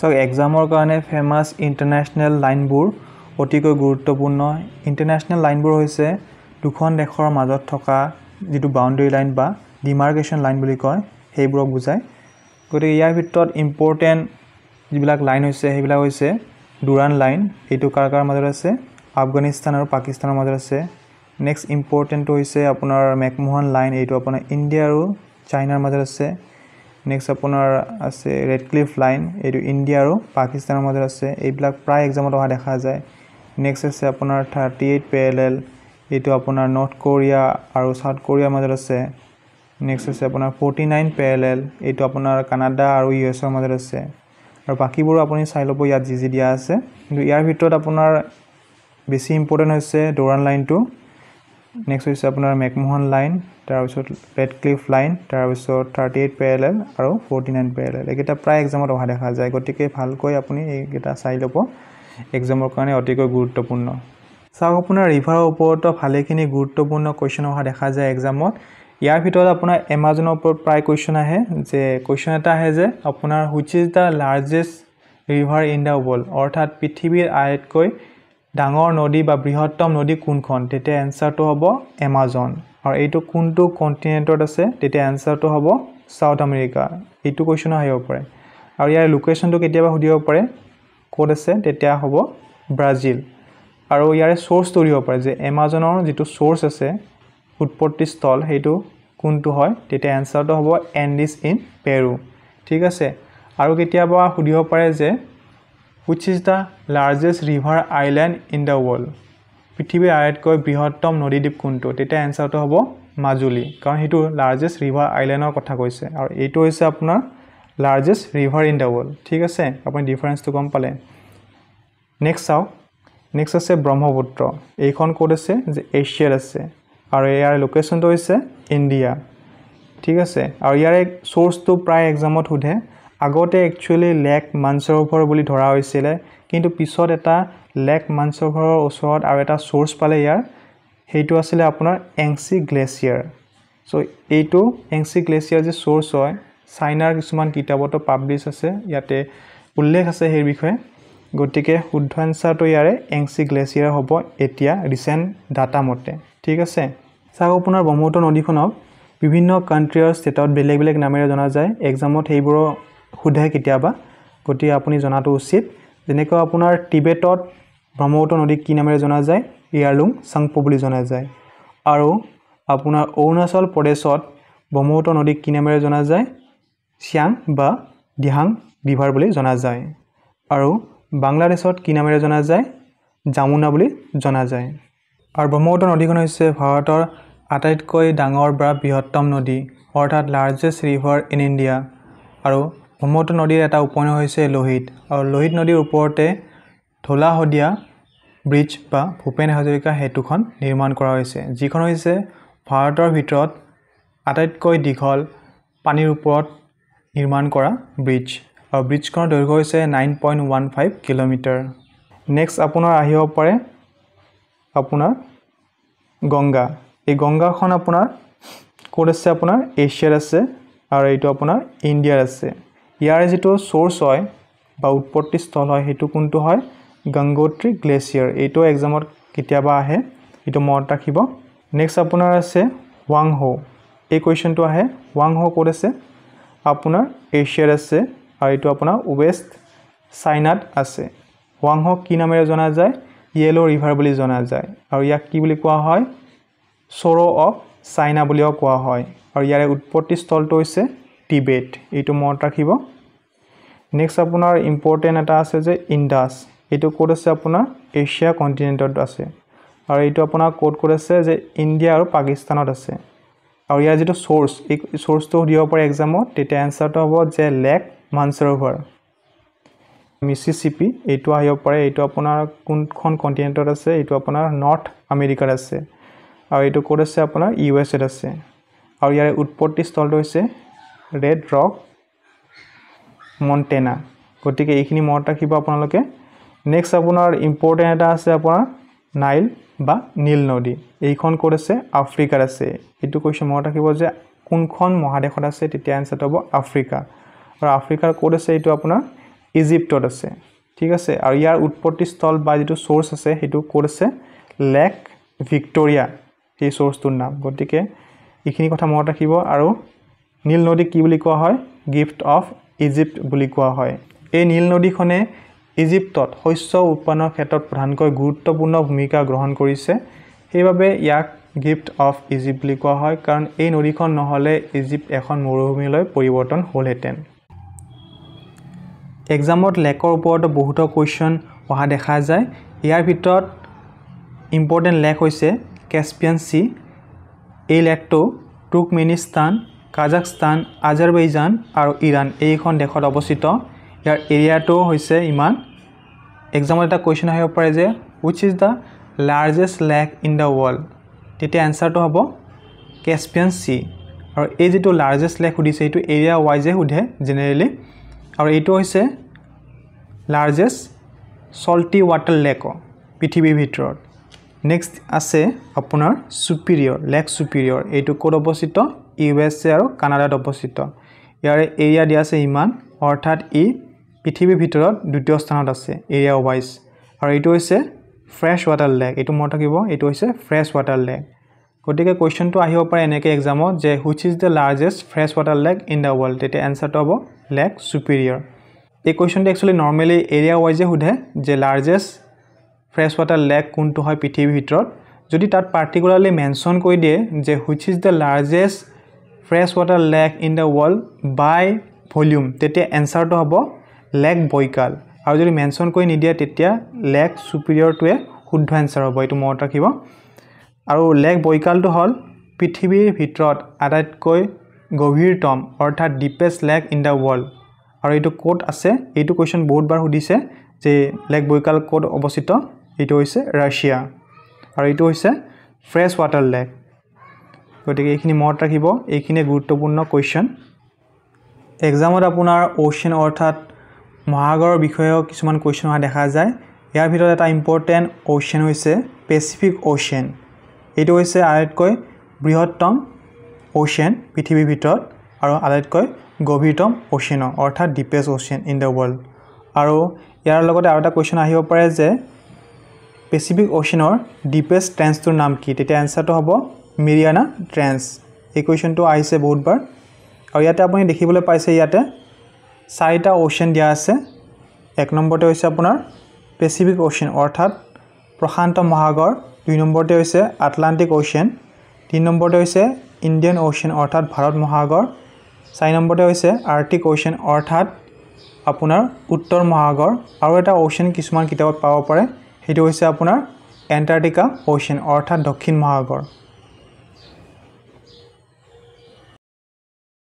চাওক এক্সামৰ কাৰণে famous international লাইনবোৰ অতিকৈ গুৰুত্বপূৰ্ণ ইণ্টাৰনেশ্যনেল লাইনবোৰ হৈছে দুখন দেশৰ মাজত থকা যিটো বাউণ্ডেৰী লাইন বা ডিমাৰ্কেশ্যন লাইন বুলি কয় সেইবোৰক বুজায় গতিকে ইয়াৰ ভিতৰত ইম্পৰ্টেণ্ট যিবিলাক লাইন হৈছে সেইবিলাক হৈছে দুৰাণ লাইন এইটো কাৰ কাৰ মাজত আছে আফগানিস্তান আৰু পাকিস্তানৰ মাজত আছে নেক্সট ইম্পৰ্টেণ্টটো হৈছে আপোনাৰ মেকমোহন লাইন এইটো আপোনাৰ ইণ্ডিয়া আৰু চাইনাৰ মাজত আছে নেক্সট আপোনাৰ আছে ৰেড ক্লিফ লাইন এইটো ইণ্ডিয়া আৰু পাকিস্তানৰ মাজত আছে এইবিলাক প্ৰায় এক্সামত অহা দেখা যায় নেক্সট আছে আপোনাৰ থাৰ্টি এইট পেৰেলেল এইটো আপোনাৰ নৰ্থ কোৰিয়া আৰু ছাউথ কোৰিয়াৰ মাজত আছে নেক্সট আছে আপোনাৰ ফৰ্টি নাইন পেৰেলেল এইটো আপোনাৰ কানাডা আৰু ইউ এছৰ মাজত আছে আৰু বাকীবোৰো আপুনি চাই ল'ব ইয়াত যি যি দিয়া আছে কিন্তু ইয়াৰ ভিতৰত আপোনাৰ বেছি ইম্পৰ্টেণ্ট হৈছে দৌৰাণ লাইনটো নেক্সট হৈছে আপোনাৰ মেকমোহন লাইন তাৰপিছত পেটক্লিফ লাইন তাৰপিছত থাৰ্টি এইট পেৰেলেল আৰু ফৰ্টি নাইন পেৰেলেল এইকেইটা প্ৰায় এক্সামত অহা দেখা যায় গতিকে ভালকৈ আপুনি এইকেইটা চাই ল'ব এক্সামৰ কাৰণে অতিকৈ গুৰুত্বপূৰ্ণ চাওক আপোনাৰ ৰিভাৰৰ ওপৰতো ভালেখিনি গুৰুত্বপূৰ্ণ কুৱেশ্যন অহা দেখা যায় এক্সামত ইয়াৰ ভিতৰত আপোনাৰ এমাজনৰ ওপৰত প্ৰায় কুৱেশ্যন আহে যে কুৱেশ্যন এটা আহে যে আপোনাৰ which is the largest river in the world অৰ্থাৎ পৃথিৱীৰ আয়তকৈ ডাঙৰ নদী বা বৃহত্তম নদী কোনখন তেতিয়া এনচাৰটো হ'ব এমাজন আৰু এইটো কোনটো কণ্টিনেণ্টত আছে তেতিয়া এনচাৰটো হ'ব ছাউথ আমেৰিকা এইটো কুৱেশ্যন আহিব পাৰে আৰু ইয়াৰ লোকেশ্যনটো কেতিয়াবা সুধিব পাৰে ক'ত আছে তেতিয়া হ'ব ব্ৰাজিল আৰু ইয়াৰে চ'ৰ্চটো দিব পাৰে যে এমাজনৰ যিটো চ'ৰ্চ আছে উৎপত্তিস্থল সেইটো কোনটো হয় তেতিয়া এনচাৰটো হ'ব এণ্ডিছ ইন পেৰু ঠিক আছে আৰু কেতিয়াবা সুধিব পাৰে যে which is the largest river island in the world পৃথিৱীৰ আটাইতকৈ বৃহত্তম নদী দ্বীপ কোনটো তেতিয়া এনচাৰটো হ'ব মাজুলী কাৰণ সেইটো লাৰ্জেষ্ট ৰিভাৰ আইলেণ্ডৰ কথা কৈছে আৰু এইটো হৈছে আপোনাৰ largest river in the world ঠিক আছে আপুনি ডিফাৰেঞ্চটো গম পালে নেক্সট চাওক নেক্সট আছে ব্ৰহ্মপুত্ৰ এইখন ক'ত আছে যে এছিয়াত আছে আৰু ইয়াৰ লোকেশ্যনটো হৈছে ইণ্ডিয়া ঠিক আছে আৰু ইয়াৰে চ'ৰ্চটো প্ৰায় এক্সামত সোধে আগতে একচুৱেলি লেক মানসৰোভৰ বুলি ধৰা হৈছিলে কিন্তু পিছত এটা লেক মানসৰোভৰৰ ওচৰত আৰু এটা চ'ৰ্চ পালে ইয়াৰ সেইটো আছিলে আপোনাৰ এংচি গ্লেচিয়াৰ চ' এইটো এংচি গ্লেচিয়াৰ যে চ'ৰ্চ হয় চাইনাৰ কিছুমান কিতাপতো পাব্লিছ আছে ইয়াতে উল্লেখ আছে সেই বিষয়ে গতিকে শুদ্ধ এনচাৰটো ইয়াৰে এংচি গ্লেচিয়াৰ হ'ব এতিয়া ৰিচেণ্ট ডাটা মতে ঠিক আছে চাওক আপোনাৰ ব্ৰহ্মপুত্ৰ নদীখনক বিভিন্ন কাণ্ট্ৰি আৰু ষ্টেটত বেলেগ বেলেগ নামেৰে জনা যায় এক্সামত সেইবোৰৰ সোধে কেতিয়াবা গতিকে আপুনি জনাটো উচিত যেনেকৈ আপোনাৰ টিবেটত ব্ৰহ্মপুত্ৰ নদীক কি নামেৰে জনা যায় ইয়াৰলুং চাংপু বুলি জনা যায় আৰু আপোনাৰ অৰুণাচল প্ৰদেশত ব্ৰহ্মপুত্ৰ নদীক কি নামেৰে জনা যায় চিয়াং বা দিহাং ৰিভাৰ বুলি জনা যায় আৰু বাংলাদেশত কি নামেৰে জনা যায় জামুনা বুলি জনা যায় আৰু ব্ৰহ্মপুত্ৰ নদীখন হৈছে ভাৰতৰ আটাইতকৈ ডাঙৰ বা বৃহত্তম নদী অৰ্থাৎ লাৰ্জেষ্ট ৰিভাৰ ইন ইণ্ডিয়া আৰু ব্ৰহ্মপুত্ৰ নদীৰ এটা উপনৈ হৈছে লোহিত আৰু লোহিত নদীৰ ওপৰতে ঢোলা শদিয়া ব্ৰিজ বা ভূপেন হাজৰিকা সেতুখন নিৰ্মাণ কৰা হৈছে যিখন হৈছে ভাৰতৰ ভিতৰত আটাইতকৈ দীঘল পানীৰ ওপৰত নিৰ্মাণ কৰা ব্ৰিজ আৰু ব্ৰিজখনৰ দৈৰ্ঘ্য হৈছে nine point one five kilometre next আপোনাৰ আহিব পাৰে আপোনাৰ গংগা এই গংগাখন আপোনাৰ ক'ত আছে আপোনাৰ এছিয়াত আছে আৰু এইটো আপোনাৰ ইণ্ডিয়াত আছে ইয়াৰ যিটো চ'ৰ্চ হয় বা উৎপত্তি স্থল হয় সেইটো কোনটো হয় গংগোত্ৰী গ্লেচিয়াৰ এইটো এক্সামত কেতিয়াবা আহে সেইটো মনত ৰাখিব নেক্সট আপোনাৰ আছে ৱাংহো এই কুৱেশ্যনটো আহে ৱাংহো ক'ত আছে আপোনাৰ এছিয়াত আছে আৰু এইটো আপোনাৰ ৱেষ্ট চাইনাত আছে ৱাংহো কি নামেৰে জনা যায় য়েল' ৰিভাৰ বুলি জনা যায় আৰু ইয়াক কি বুলি কোৱা হয় চ'ৰ' অফ চাইনা বুলিও কোৱা হয় আৰু ইয়াৰে উৎপত্তি স্থলটো হৈছে টিবেট এইটো মনত ৰাখিব নেক্সট আপোনাৰ ইম্পৰ্টেণ্ট এটা আছে যে ইণ্ডাছ এইটো ক'ত আছে আপোনাৰ এছিয়া কণ্টিনেণ্টত আছে আৰু এইটো আপোনাৰ ক'ত ক'ত আছে যে ইণ্ডিয়া আৰু পাকিস্তানত আছে আৰু ইয়াৰ যিটো চ'ৰ্চ এই চ'ৰ্চটো সুধিব পাৰে এক্সামত তেতিয়া এনচাৰটো হ'ব যে লেক মানচৰোভাৰ মিচিচিপি এইটো আহিব পাৰে এইটো আপোনাৰ কোনখন কণ্টিনেণ্টত আছে এইটো আপোনাৰ নৰ্থ আমেৰিকাত আছে আৰু এইটো ক'ত আছে আপোনাৰ ইউ এছ এত আছে আৰু ইয়াৰে উৎপত্তিস্থলটো হৈছে ৰেড ৰক মণ্টেনা গতিকে এইখিনি মনত ৰাখিব আপোনালোকে নেক্সট আপোনাৰ ইম্পৰ্টেণ্ট এটা আছে আপোনাৰ নাইল বা নীল নদী এইখন ক'ত আছে আফ্ৰিকাত আছে এইটো কুৱেশ্যন মনত ৰাখিব যে কোনখন মহাদেশত আছে তেতিয়া এনচাৰটো হ'ব আফ্ৰিকা আৰু আফ্ৰিকাৰ ক'ত আছে এইটো আপোনাৰ ইজিপ্তত আছে ঠিক আছে আৰু ইয়াৰ উৎপত্তিস্থল বা যিটো চ'ৰ্চ আছে সেইটো ক'ত আছে লেক ভিক্টৰিয়া সেই চ'ৰ্চটোৰ নাম গতিকে এইখিনি কথা মনত ৰাখিব আৰু নীল নদী কি বুলি কোৱা হয় গিফ্ট অফ ইজিপ্ত বুলি কোৱা হয় এই নীল নদীখনে ইজিপ্তত শস্য উৎপাদনৰ ক্ষেত্ৰত প্ৰধানকৈ গুৰুত্বপূৰ্ণ ভূমিকা গ্ৰহণ কৰিছে সেইবাবে ইয়াক গিফ্ট অফ ইজিপ্ত বুলি কোৱা হয় কাৰণ এই নদীখন নহ'লে ইজিপ্ত এখন মৰুভূমিলৈ পৰিৱৰ্তন হ'লহেঁতেন এক্সামত লেকৰ ওপৰতো বহুতো কুৱেশ্যন অহা দেখা যায় ইয়াৰ ভিতৰত ইম্পৰ্টেণ্ট লেক হৈছে কেচপিয়ান চি এই লেকটো তুৰ্কমেনিস্তান কাজাকস্তান আজাৰবাইজান আৰু ইৰাণ এইখন দেশত অৱস্থিত ইয়াৰ এৰিয়াটো হৈছে ইমান এক্সামত এটা কুৱেশ্যন আহিব পাৰে যে which is the largest lake in the world তেতিয়া এনচাৰটো হ'ব কেচপিয়ান চি আৰু এই যিটো লাৰ্জেষ্ট লেক সুধিছে সেইটো এৰিয়া ৱাইজে সোধে জেনেৰেলি আৰু এইটো হৈছে লাৰ্জেষ্ট চল্টি ৱাটাৰ লেকৰ পৃথিৱীৰ ভিতৰত নেক্সট আছে আপোনাৰ চুপিৰিয়ৰ লেক চুপিৰিয়ৰ এইটো ক'ত অৱস্থিত ইউ এছ এ আৰু কানাডাত অৱস্থিত ইয়াৰে এৰিয়া দিয়া আছে ইমান অৰ্থাৎ ই পৃথিৱীৰ ভিতৰত দ্বিতীয় স্থানত আছে এৰিয়া ৱাইজ আৰু এইটো হৈছে ফ্ৰেছ ৱাটাৰ লেক এইটো মনত থাকিব এইটো হৈছে ফ্ৰেছ ৱাটাৰ লেক গতিকে কুৱেশ্যনটো আহিব পাৰে এনেকৈ এক্সামত যে which is the largest fresh water lake in the world তেতিয়া এনচাৰটো হ'ব লেক চুপিৰিয়ৰ এই কুৱেশ্যনটো একচুৱেলি নৰ্মেলি এৰিয়া ৱাইজে সোধে যে লাৰ্জেষ্ট ফ্ৰেছ ৱাটাৰ লেক কোনটো হয় পৃথিৱীৰ ভিতৰত যদি তাত পাৰ্টিকুলাৰলি মেনশ্যন কৰি দিয়ে যে which is the largest fresh water lake in the world by volume তেতিয়া এনচাৰটো হ'ব লেক বৈকাল আৰু যদি মেনশ্যন কৰি নিদিয়ে তেতিয়া লেক চুপিৰিয়ৰটোৱে শুদ্ধ এনচাৰ হ'ব এইটো মনত ৰাখিব আৰু লেক বৈকালটো হ'ল পৃথিৱীৰ ভিতৰত আটাইতকৈ গভীৰতম অৰ্থাৎ deepest lake in the world আৰু এইটো ক'ত আছে এইটো কুৱেশ্যন বহুতবাৰ সুধিছে যে লেক বৈকাল ক'ত অৱস্থিত এইটো হৈছে ৰাছিয়া আৰু এইটো হৈছে ফ্ৰেছ ৱাটাৰ লেক গতিকে এইখিনি মনত ৰাখিব এইখিনিয়ে গুৰুত্বপূৰ্ণ কুৱেশ্যন এক্সামত আপোনাৰ অ'চিয়ান অৰ্থাৎ মহাগৰৰ বিষয়েও কিছুমান কুৱেশ্যন অহা দেখা যায় ইয়াৰ ভিতৰত এটা ইম্পৰ্টেণ্ট অ'চেন হৈছে পেচিফিক অ'চেন এইটো হৈছে আটাইতকৈ বৃহত্তম অ'চিয়ান পৃথিৱীৰ ভিতৰত আৰু আটাইতকৈ গভীৰতম অ'চিয়ানৰ অৰ্থাৎ deepest ocean in the world আৰু ইয়াৰ লগতে আৰু এটা কুৱেশ্যন আহিব পাৰে যে পেচিফিক অ'চেনৰ ডিপেষ্ট ট্ৰেঞ্চটোৰ নাম কি তেতিয়া এনচাৰটো হ'ব মিৰিয়ানা ট্ৰেঞ্চ এই কুৱেশ্যনটো আহিছে বহুতবাৰ আৰু ইয়াতে আপুনি দেখিবলৈ পাইছে ইয়াতে চাৰিটা অ'চেন দিয়া আছে এক নম্বৰতে হৈছে আপোনাৰ পেচিফিক অ'চেন অৰ্থাৎ প্ৰশান্ত মহাগৰ দুই নম্বৰতে হৈছে আটলাণ্টিক অ'চেন তিনি নম্বৰতে হৈছে ইণ্ডিয়ান অ'চেন অৰ্থাৎ ভাৰত মহাগৰ চাৰি নম্বৰতে হৈছে আৰ্টিক অ'চেন অৰ্থাৎ আপোনাৰ উত্তৰ মহাগৰ আৰু এটা অ'চেন কিছুমান কিতাপত পাব পাৰে সেইটো হৈছে আপোনাৰ এণ্টাৰ্টিকা অ'চিয়ান অৰ্থাৎ দক্ষিণ মহাসাগৰ